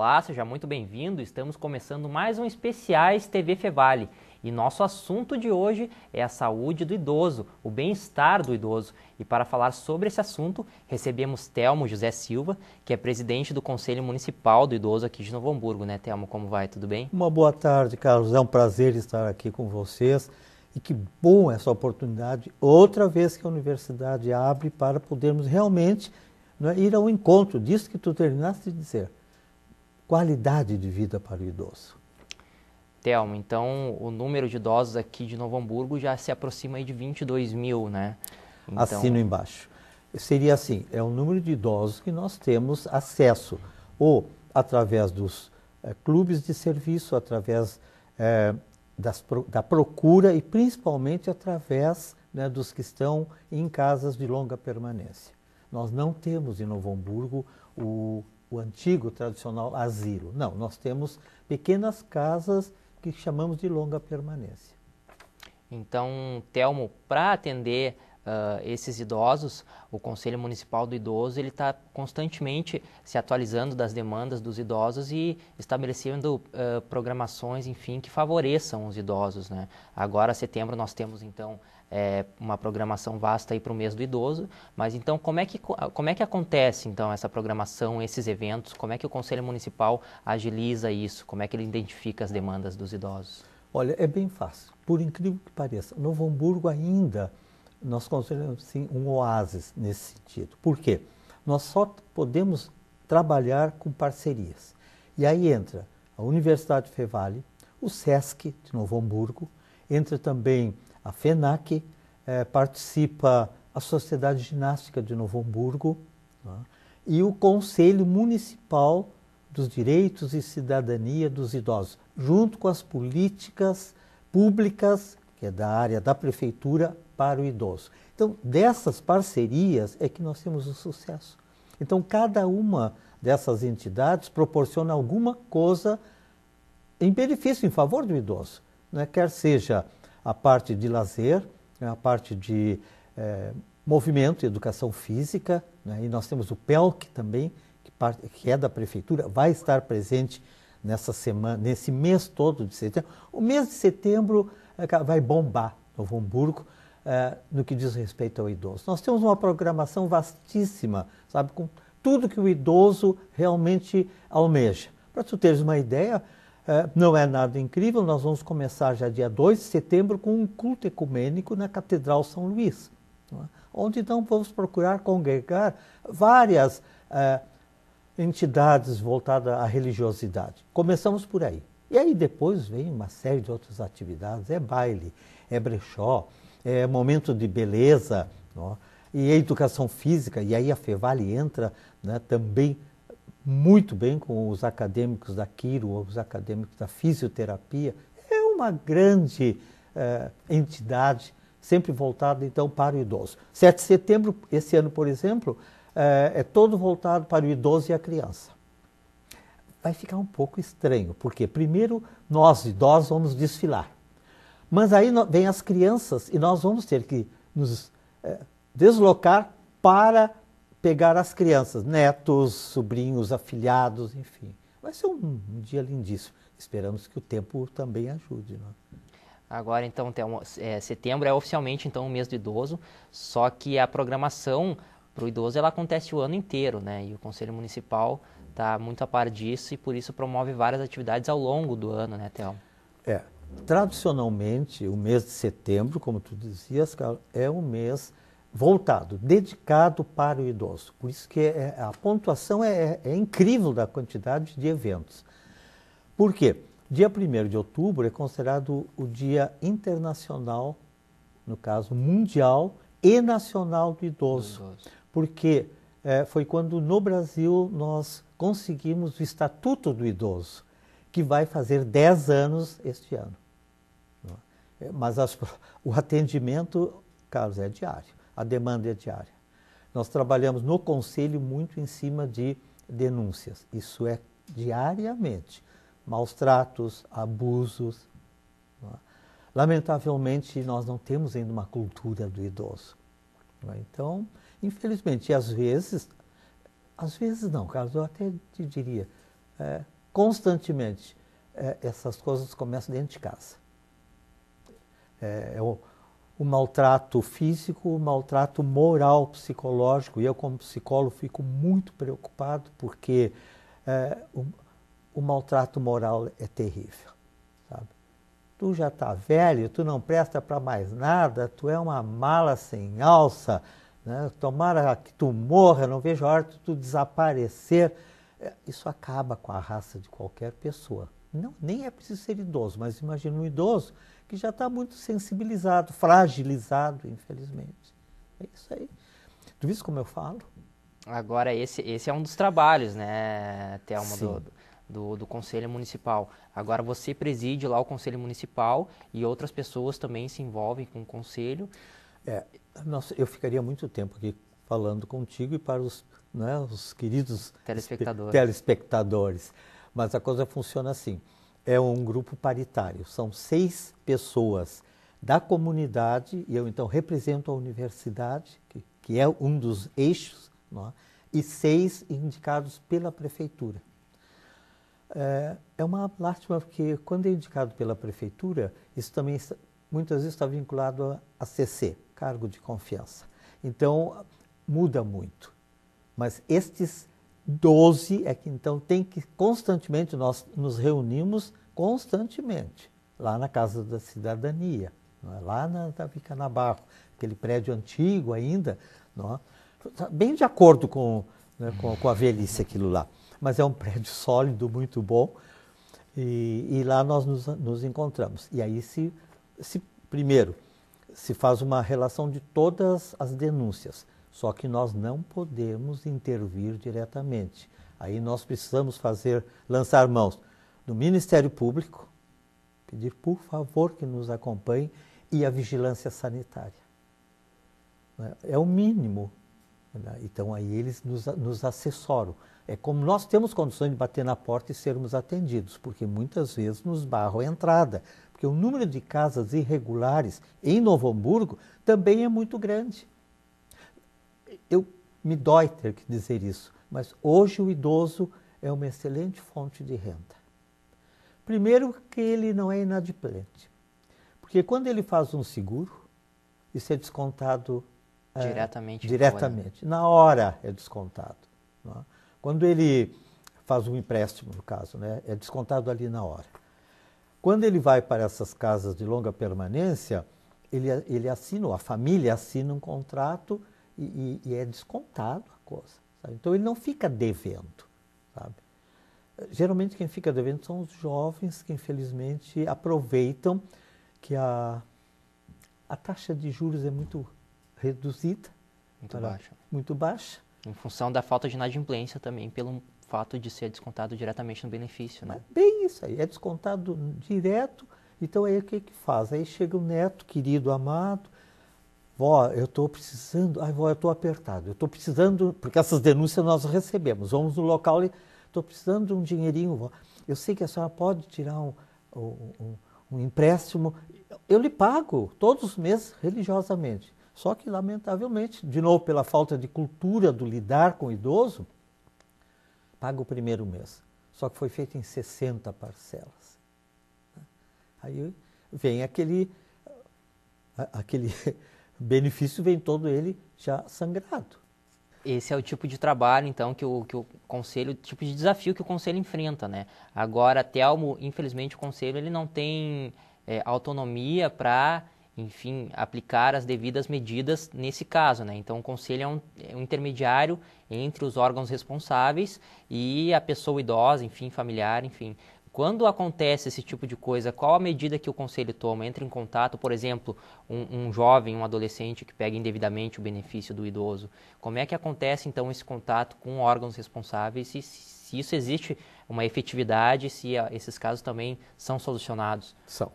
Olá, seja muito bem-vindo. Estamos começando mais um Especiais TV Fevale. E nosso assunto de hoje é a saúde do idoso, o bem-estar do idoso. E para falar sobre esse assunto, recebemos Telmo José Silva, que é presidente do Conselho Municipal do Idoso aqui de Novo Hamburgo, né, Telmo? Como vai? Tudo bem? Uma boa tarde, Carlos. É um prazer estar aqui com vocês. E que bom essa oportunidade, outra vez que a universidade abre para podermos realmente né, ir ao encontro disso que tu terminaste de dizer qualidade de vida para o idoso. Telmo, então o número de idosos aqui de Novo Hamburgo já se aproxima de 22 mil, né? Então... Assino embaixo. Seria assim, é o número de idosos que nós temos acesso, ou através dos é, clubes de serviço, através é, das, da procura e principalmente através né, dos que estão em casas de longa permanência. Nós não temos em Novo Hamburgo o o antigo tradicional asilo. Não, nós temos pequenas casas que chamamos de longa permanência. Então, Telmo, para atender uh, esses idosos, o Conselho Municipal do Idoso ele está constantemente se atualizando das demandas dos idosos e estabelecendo uh, programações, enfim, que favoreçam os idosos. Né? Agora, setembro, nós temos então é, uma programação vasta para o mês do idoso, mas então como é, que, como é que acontece então essa programação, esses eventos, como é que o Conselho Municipal agiliza isso, como é que ele identifica as demandas dos idosos? Olha, é bem fácil. Por incrível que pareça, Novo Hamburgo ainda nós consideramos sim um oásis nesse sentido. Por quê? Nós só podemos trabalhar com parcerias. E aí entra a Universidade Fevale, o SESC de Novo Hamburgo, entra também a FENAC, é, participa a Sociedade Ginástica de Novo Hamburgo né, e o Conselho Municipal dos Direitos e Cidadania dos Idosos, junto com as políticas públicas, que é da área da prefeitura, para o idoso. Então, dessas parcerias é que nós temos o um sucesso. Então, cada uma dessas entidades proporciona alguma coisa em benefício, em favor do idoso. Né? Quer seja a parte de lazer, né? a parte de eh, movimento movimento, educação física, né? e nós temos o PELC também, que, parte, que é da prefeitura, vai estar presente nessa semana, nesse mês todo de setembro. O mês de setembro eh, vai bombar Novo Hamburgo eh, no que diz respeito ao idoso. Nós temos uma programação vastíssima, sabe, com tudo que o idoso realmente almeja. Para tu teres uma ideia, eh, não é nada incrível, nós vamos começar já dia 2 de setembro com um culto ecumênico na Catedral São Luís, é? onde então vamos procurar congregar várias eh, entidades voltadas à religiosidade. Começamos por aí. E aí depois vem uma série de outras atividades, é baile, é brechó, é, momento de beleza ó, é? e a educação física. E aí a Fevale entra né, também muito bem com os acadêmicos da Quiro, os acadêmicos da fisioterapia. É uma grande é, entidade, sempre voltada então para o idoso. 7 de setembro, esse ano, por exemplo, é, é todo voltado para o idoso e a criança vai ficar um pouco estranho, porque primeiro nós idosos vamos desfilar. Mas aí vem as crianças e nós vamos ter que nos é, deslocar para pegar as crianças, netos, sobrinhos, afilhados, enfim. Vai ser um, um dia lindíssimo. Esperamos que o tempo também ajude. Né? Agora, então, é, setembro é oficialmente então o mês do idoso, só que a programação para o idoso ela acontece o ano inteiro, né? E o Conselho Municipal está muito a par disso e por isso promove várias atividades ao longo do ano, né, Thelma? É tradicionalmente, o mês de setembro, como tu dizias, Carlos, é um mês voltado, dedicado para o idoso. Por isso que é, a pontuação é, é, incrível da quantidade de eventos. Por quê? Dia 1 de outubro é considerado o dia internacional, no caso mundial e nacional do idoso, do idoso. porque é, foi quando no Brasil nós conseguimos o Estatuto do Idoso que vai fazer 10 anos este ano. Mas as, o atendimento, Carlos, é diário, a demanda é diária. Nós trabalhamos no conselho muito em cima de denúncias, isso é diariamente. Maus tratos, abusos. É? Lamentavelmente, nós não temos ainda uma cultura do idoso. É? Então, infelizmente, às vezes, às vezes não, Carlos, eu até te diria, é, constantemente. É, essas coisas começam dentro de casa. É, é o, o, maltrato físico, o maltrato moral, psicológico. E eu, como psicólogo, fico muito preocupado porque é, o, o maltrato moral é terrível. Sabe? Tu já está velho, tu não presta para mais nada, tu é uma mala sem alça. Né? Tomara que tu morra, não vejo a hora de tu desaparecer. É, isso acaba com a raça de qualquer pessoa. Não, nem é preciso ser idoso, mas imagina um idoso que já está muito sensibilizado, fragilizado, infelizmente. É isso aí. Tu viste como eu falo? Agora, esse, esse é um dos trabalhos, né, Thelma, do, do, do, Conselho Municipal. Agora, você preside lá o Conselho Municipal e outras pessoas também se envolvem com o Conselho. É, nossa, eu ficaria muito tempo aqui falando contigo e para os, né, os queridos telespectadores. telespectadores. Mas a coisa funciona assim: é um grupo paritário, são seis pessoas da comunidade, e eu então represento a universidade, que, que é um dos eixos, é? e seis indicados pela prefeitura. É, é, uma lástima porque, quando é indicado pela prefeitura, isso também muitas vezes está vinculado a CC, cargo de confiança. Então, muda muito. Mas estes 12 é que então tem que constantemente nós nos reunimos constantemente lá na Casa da Cidadania, é? lá na na Barro, aquele prédio antigo ainda, é? Tá bem de acordo com, né, com, com, a velhice aquilo lá. Mas é um prédio sólido, muito bom, e, e lá nós nos, nos, encontramos. E aí se, se, primeiro, se faz uma relação de todas as denúncias só que nós não podemos intervir diretamente. Aí nós precisamos fazer, lançar mãos do Ministério Público, pedir por favor que nos acompanhe, e a vigilância sanitária. É o mínimo. Né? Então aí eles nos, nos assessoram. É como nós temos condições de bater na porta e sermos atendidos, porque muitas vezes nos barram a entrada, porque o número de casas irregulares em Novo Hamburgo também é muito grande eu me dói ter que dizer isso, mas hoje o idoso é uma excelente fonte de renda. Primeiro que ele não é inadimplente, porque quando ele faz um seguro, isso é descontado é, diretamente, é, diretamente. na hora é descontado. É? Quando ele faz um empréstimo, no caso, né, é descontado ali na hora. Quando ele vai para essas casas de longa permanência, ele, ele assina, ou a família assina um contrato e, e, é descontado a coisa. Sabe? Então ele não fica devendo. Sabe? Geralmente quem fica devendo são os jovens que infelizmente aproveitam que a, a taxa de juros é muito reduzida. Muito para, baixa. Muito baixa. Em função da falta de inadimplência também, pelo fato de ser descontado diretamente no benefício, né? É bem isso aí, é descontado direto. Então aí o que que faz? Aí chega o neto, querido, amado, Vó, eu estou precisando. Ai, vó, eu estou apertado. Eu estou precisando. Porque essas denúncias nós recebemos. Vamos no local e. Estou precisando de um dinheirinho, vó. Eu sei que a senhora pode tirar um, um, um, empréstimo. Eu lhe pago todos os meses religiosamente. Só que, lamentavelmente, de novo, pela falta de cultura do lidar com o idoso, paga o primeiro mês. Só que foi feito em 60 parcelas. Aí vem aquele. aquele benefício vem todo ele já sangrado. Esse é o tipo de trabalho, então, que o, que o conselho, o tipo de desafio que o conselho enfrenta, né? Agora, Telmo, infelizmente, o conselho ele não tem é, autonomia para, enfim, aplicar as devidas medidas nesse caso, né? Então, o conselho é um, é um intermediário entre os órgãos responsáveis e a pessoa idosa, enfim, familiar, enfim, quando acontece esse tipo de coisa, qual a medida que o conselho toma? Entra em contato, por exemplo, um, um jovem, um adolescente que pega indevidamente o benefício do idoso. Como é que acontece então esse contato com órgãos responsáveis e se, se isso existe uma efetividade, se a, ah, esses casos também são solucionados? São.